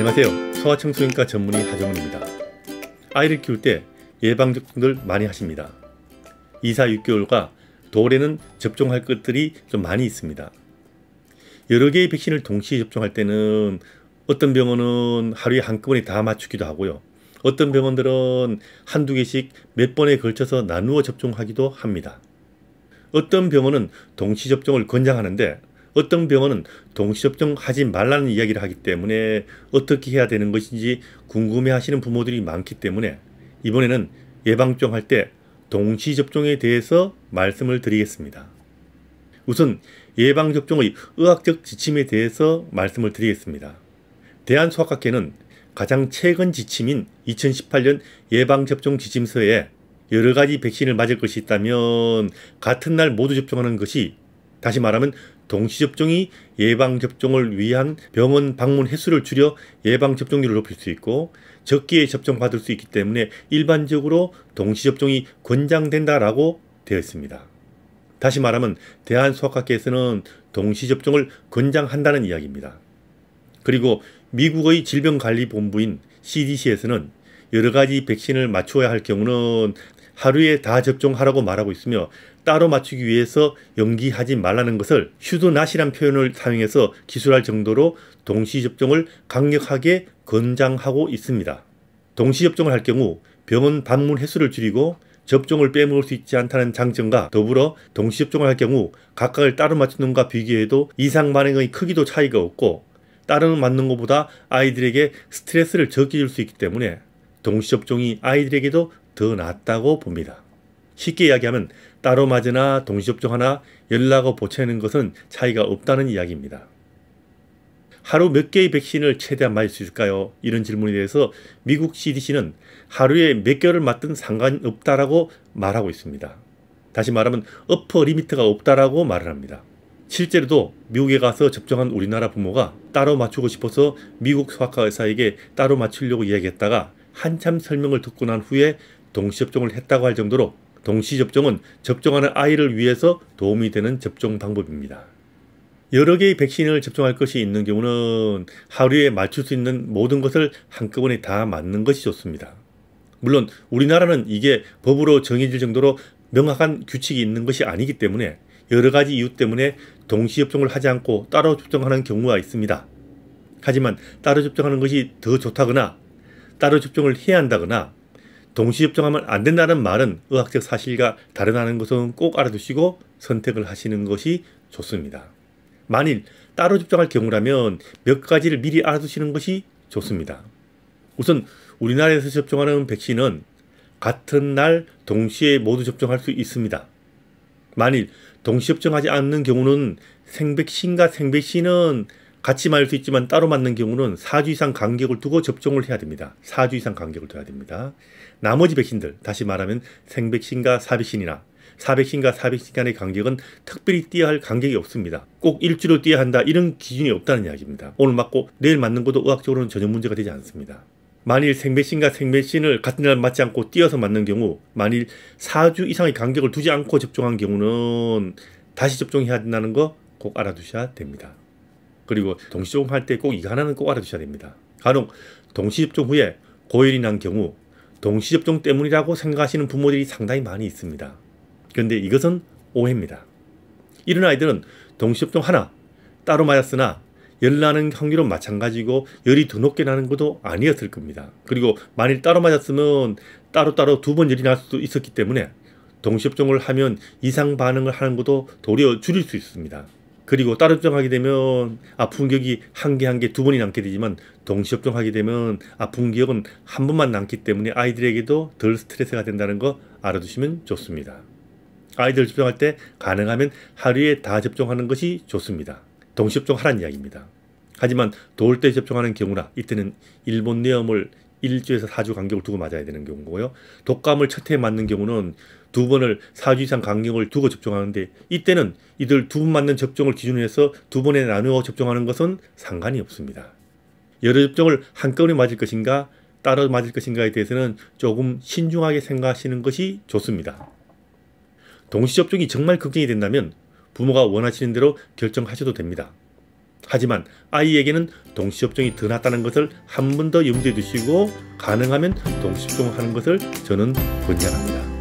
안녕하세요. 소아청소년과 전문의 하정훈입니다. 아이를 키울 때 예방접종들 많이 하십니다. 2사 6개월과 돌에는 접종할 것들이 좀 많이 있습니다. 여러 개의 백신을 동시에 접종할 때는 어떤 병원은 하루에 한꺼번에 다 맞추기도 하고요. 어떤 병원들은 한두 개씩 몇 번에 걸쳐서 나누어 접종하기도 합니다. 어떤 병원은 동시 접종을 권장하는데 어떤 병원은 동시접종하지 말라는 이야기를 하기 때문에 어떻게 해야 되는 것인지 궁금해하시는 부모들이 많기 때문에 이번에는 예방종 할때 동시접종에 대해서 말씀을 드리겠습니다. 우선 예방접종의 의학적 지침에 대해서 말씀을 드리겠습니다. 대한소아학회는 과 가장 최근 지침인 2018년 예방접종 지침서에 여러 가지 백신을 맞을 것이 있다면 같은 날 모두 접종하는 것이 다시 말하면 동시접종이 예방접종을 위한 병원 방문 횟수를 줄여 예방접종률을 높일 수 있고 적기에 접종받을 수 있기 때문에 일반적으로 동시접종이 권장된다라고 되어 있습니다. 다시 말하면 대한소아학회에서는 동시접종을 권장한다는 이야기입니다. 그리고 미국의 질병관리본부인 CDC에서는 여러 가지 백신을 맞추어야 할 경우는 하루에 다 접종하라고 말하고 있으며 따로 맞추기 위해서 연기하지 말라는 것을 슈도 나시란 표현을 사용해서 기술할 정도로 동시 접종을 강력하게 권장하고 있습니다. 동시 접종을 할 경우 병원 방문 횟수를 줄이고 접종을 빼먹을 수 있지 않다는 장점과 더불어 동시 접종을 할 경우 각각을 따로 맞추는과 비교해도 이상 반응의 크기도 차이가 없고 따로 맞는 것보다 아이들에게 스트레스를 적게 줄 수 있기 때문에 동시 접종이 아이들에게도 더 낫다고 봅니다. 쉽게 이야기하면 따로 맞으나 동시접종 하나 연락을 보채는 것은 차이가 없다는 이야기입니다. 하루 몇 개의 백신을 최대한 맞을 수 있을까요? 이런 질문에 대해서 미국 CDC는 하루에 몇 개를 맞든 상관없다라고 말하고 있습니다. 다시 말하면 어퍼 리미트가 없다라고 말을 합니다. 실제로도 미국에 가서 접종한 우리나라 부모가 따로 맞추고 싶어서 미국 소아과 의사에게 따로 맞추려고 이야기했다가 한참 설명을 듣고 난 후에 동시접종을 했다고 할 정도로 동시접종은 접종하는 아이를 위해서 도움이 되는 접종 방법입니다. 여러 개의 백신을 접종할 것이 있는 경우는 하루에 맞출 수 있는 모든 것을 한꺼번에 다 맞는 것이 좋습니다. 물론 우리나라는 이게 법으로 정해질 정도로 명확한 규칙이 있는 것이 아니기 때문에 여러 가지 이유 때문에 동시 접종을 하지 않고 따로 접종하는 경우가 있습니다. 하지만 따로 접종하는 것이 더 좋다거나 따로 접종을 해야 한다거나 동시 접종하면 안 된다는 말은 의학적 사실과 다르다는 것은 꼭 알아두시고 선택을 하시는 것이 좋습니다. 만일 따로 접종할 경우라면 몇 가지를 미리 알아두시는 것이 좋습니다. 우선 우리나라에서 접종하는 백신은 같은 날 동시에 모두 접종할 수 있습니다. 만일 동시 접종하지 않는 경우는 생백신과 생백신은 같이 맞을 수 있지만 따로 맞는 경우는 4주 이상 간격을 두고 접종을 해야 됩니다. 4주 이상 간격을 둬야 됩니다. 나머지 백신들, 다시 말하면 생백신과 사백신이나 사백신과 사백신 간의 간격은 특별히 뛰어야할 간격이 없습니다. 꼭 일주일을 띄어야 한다 이런 기준이 없다는 이야기입니다. 오늘 맞고 내일 맞는 것도 의학적으로는 전혀 문제가 되지 않습니다. 만일 생백신과생백신을 같은 날 맞지 않고 뛰어서 맞는 경우, 만일 4주 이상의 간격을 두지 않고 접종한 경우는 다시 접종해야 된다는 거 꼭 알아두셔야 됩니다. 그리고 동시접종할 때 꼭 이거 하나는 꼭 알아두셔야 됩니다. 간혹 동시접종 후에 고열이 난 경우 동시접종 때문이라고 생각하시는 부모들이 상당히 많이 있습니다. 그런데 이것은 오해입니다. 이런 아이들은 동시접종 하나 따로 맞았으나 열나는 확률은 마찬가지고 열이 더 높게 나는 것도 아니었을 겁니다. 그리고 만일 따로 맞았으면 따로따로 두 번 열이 날 수도 있었기 때문에 동시접종을 하면 이상 반응을 하는 것도 도리어 줄일 수 있습니다. 그리고 따로 접종하게 되면 아픈 기억이 한 개 한 개 두 번이 남게 되지만 동시 접종하게 되면 아픈 기억은 한 번만 남기 때문에 아이들에게도 덜 스트레스가 된다는 거 알아두시면 좋습니다. 아이들 접종할 때 가능하면 하루에 다 접종하는 것이 좋습니다. 동시 접종하란 이야기입니다. 하지만 도울 때 접종하는 경우나 이때는 일본 내염을 1주에서 4주 간격을 두고 맞아야 되는 경우고요. 독감을 첫해에 맞는 경우는 두 번을 4주 이상 간격을 두고 접종하는데 이때는 이들 두 번 맞는 접종을 기준으로 해서 두 번에 나누어 접종하는 것은 상관이 없습니다. 여러 접종을 한꺼번에 맞을 것인가 따로 맞을 것인가에 대해서는 조금 신중하게 생각하시는 것이 좋습니다. 동시 접종이 정말 걱정이 된다면 부모가 원하시는 대로 결정하셔도 됩니다. 하지만 아이에게는 동시접종이 더 낫다는 것을 한 번 더 염두에 두시고 가능하면 동시접종 하는 것을 저는 권장합니다.